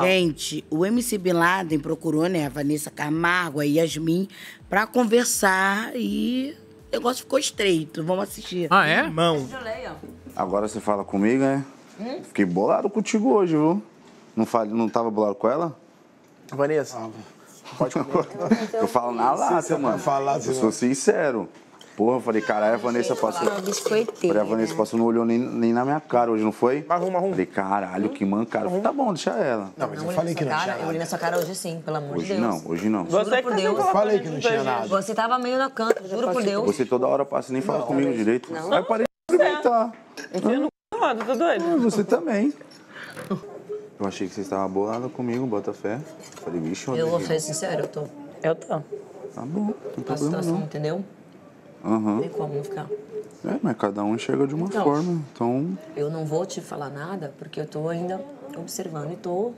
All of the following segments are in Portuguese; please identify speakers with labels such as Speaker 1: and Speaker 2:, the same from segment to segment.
Speaker 1: Gente, o MC Bin Laden procurou, né, a Vanessa Camargo, a Yasmin, pra conversar e o negócio ficou estreito. Vamos assistir. Ah, é? Mão. Agora você fala comigo, né? Hum? Fiquei bolado contigo hoje, viu? Não, fal... não tava bolado com ela? Vanessa. Ah, pode comer.
Speaker 2: Eu, eu falo na lata, mano. Falar, eu sou
Speaker 1: sincero. Porra, eu falei, caralho, a Vanessa passou. Falei, a Vanessa né? passou, não olhou nem, nem na minha cara hoje, não foi? Marrom, marrom. Falei, caralho, que mancada. tá bom, deixa ela. Não, mas eu falei que não tinha nada. Eu olhei na sua cara hoje sim, pelo amor de Deus. Hoje não, hoje não. Você é por Deus. Eu falei que não tinha nada. Você tava meio na canto, juro por Deus. Você toda hora passa e nem fala comigo direito. Aí eu parei de experimentar. É. Não, no c****, tá doido? Você também. Eu achei que você estava bolada comigo, bota fé. Falei, bicho, Eu vou ser sincero, eu tô. Eu tô. Tá bom, não tem problema não. entendeu? Uhum. Tem como não ficar. É, mas cada um chega de uma então, forma, então... Eu não vou te falar nada, porque eu tô ainda observando e tô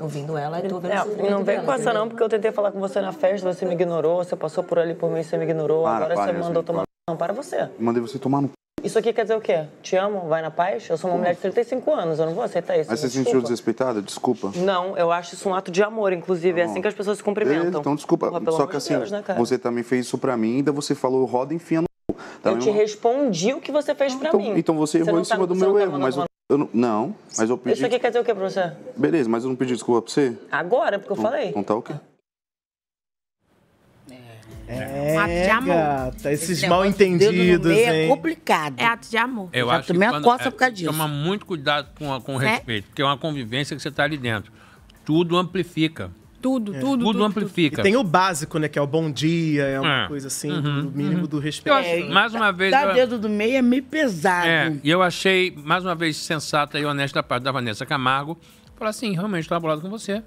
Speaker 1: ouvindo ela e tô vendo é, Não vem com essa não, porque eu tentei falar com você na festa, você me ignorou, você passou por ali por mim, você me ignorou, para, agora para, você mandou tomar... Não, para você. Mandei você tomar no isso aqui quer dizer o quê? Te amo, vai na paz? Eu sou uma mulher de 35 anos, eu não vou aceitar isso. Mas você se sentiu desrespeitada? Desculpa. Não, eu acho isso um ato de amor, inclusive. É assim que as pessoas se cumprimentam. Então, desculpa. Pô, Só que assim, Deus, né, você também fez isso pra mim, ainda então você falou roda enfia no. Tá eu mesmo? te respondi o que você fez pra então, mim. Então você errou em tá cima do meu tá erro, mas eu, eu não, não, mas eu pedi. Isso aqui quer dizer o quê pra você? Beleza, mas eu não pedi desculpa pra você? Agora, porque eu então, falei. Então tá ok. quê?
Speaker 2: É, é, ato de amor. Gata, esses Esse mal entendidos, é hein? É complicado. É ato de amor. Eu acho que a coça é, por causa disso. Toma muito cuidado com, com o é. respeito, porque é uma convivência que você está ali dentro. Tudo amplifica. Tudo, é. tudo, tudo, tudo. amplifica. tem o
Speaker 1: básico, né? Que é o bom dia, é uma é. coisa assim, uhum, do mínimo uhum. do respeito. É, mais uma vez. Tá dedo
Speaker 2: do meio é meio pesado. É, e eu achei, mais uma vez, sensata e honesta a parte da Vanessa Camargo. Falar assim, realmente estou abalado com você.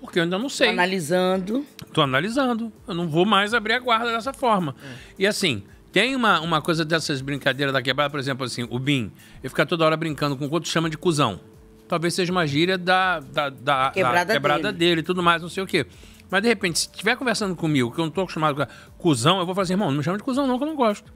Speaker 2: Porque eu ainda não sei. Tô analisando. Tô analisando. Eu não vou mais abrir a guarda dessa forma. Hum. E assim, tem uma, uma coisa dessas brincadeiras da quebrada, por exemplo, assim, o Bim, ele fica toda hora brincando com o outro chama de cuzão. Talvez seja uma gíria da, da, da quebrada, da quebrada dele e tudo mais, não sei o quê. Mas de repente, se estiver conversando comigo, que eu não tô acostumado com cuzão, eu vou falar assim, irmão, não me chama de cuzão, não, que eu não gosto.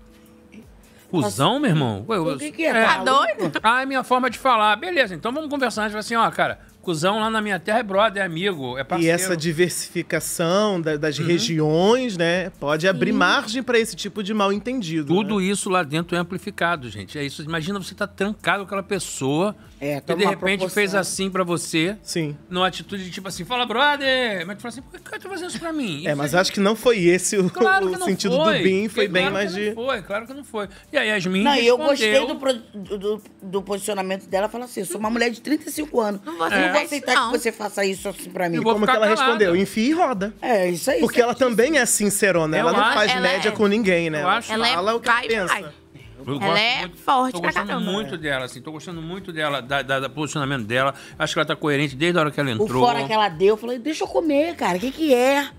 Speaker 2: Cusão, meu irmão? o que, que é? é? Tá doido? Ah, é minha forma de falar. Beleza, então vamos conversar. A gente vai assim, ó, cara, Cusão lá na minha terra é brother, é amigo, é parceiro. E essa
Speaker 1: diversificação da,
Speaker 2: das uhum. regiões, né? Pode abrir margem para esse tipo de mal entendido. Né? Tudo né? isso lá dentro é amplificado, gente. É isso. Imagina você tá trancado com aquela pessoa é, que de repente fez assim para você. Sim. Numa atitude de tipo assim, fala, brother! Mas tu fala assim, por que tu tá fazendo isso pra mim? É, e é, mas acho que não foi esse o, claro o sentido foi. do BIM, foi claro bem mais de. Foi, claro que não foi. E aí, Yasmin. Não, respondeu... eu gostei do,
Speaker 1: pro... do, do, posicionamento dela, fala assim: sou uma mulher de 35 anos. Não, é vou aceitar não. que você faça isso assim pra mim. E como que ela calada. respondeu? Enfia e roda. É, isso aí. Porque ela também é sincerona, ela não faz média é com ninguém, né? Eu acho. Ela fala é o que pensa. Eu ela é muito, forte Tô gostando caramba. muito
Speaker 2: dela, assim. Tô gostando muito dela, da, da, posicionamento dela. Acho que ela tá coerente desde a hora que ela entrou. O fora que
Speaker 1: ela deu, eu falei, deixa eu comer, cara. O que que é?